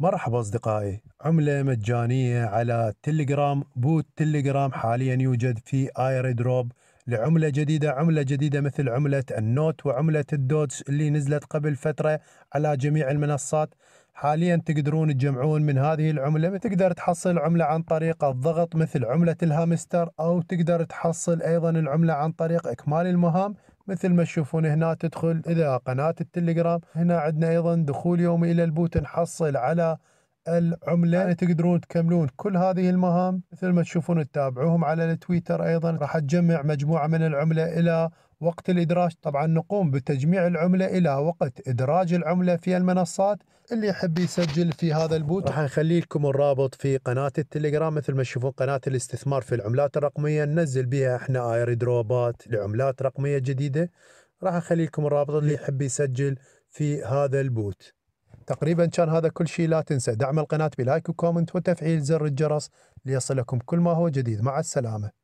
مرحبا أصدقائي عملة مجانية على تليجرام بوت تليجرام حاليا يوجد في آيري دروب لعملة جديدة عملة جديدة مثل عملة النوت وعملة الدوتس اللي نزلت قبل فترة على جميع المنصات حاليا تقدرون تجمعون من هذه العملة تقدر تحصل عملة عن طريق الضغط مثل عملة الهامستر أو تقدر تحصل أيضا العملة عن طريق إكمال المهام مثل ما تشوفون هنا تدخل إذا قناة التليجرام هنا عندنا أيضا دخول يومي إلى البوت نحصل على العملة تقدرون تكملون كل هذه المهام مثل ما تشوفون تتابعوهم على التويتر أيضا راح تجمع مجموعة من العملة إلى وقت الإدراج طبعا نقوم بتجميع العملة إلى وقت إدراج العملة في المنصات اللي يحب يسجل في هذا البوت راح نخلي لكم الرابط في قناة التليجرام مثل ما تشوفون قناة الاستثمار في العملات الرقمية ننزل بها احنا اير دروبات لعملات رقمية جديدة راح اخلي لكم الرابط اللي يحب يسجل في هذا البوت تقريبا كان هذا كل شيء لا تنسى دعم القناة بلايك وكومنت وتفعيل زر الجرس ليصلكم كل ما هو جديد مع السلامة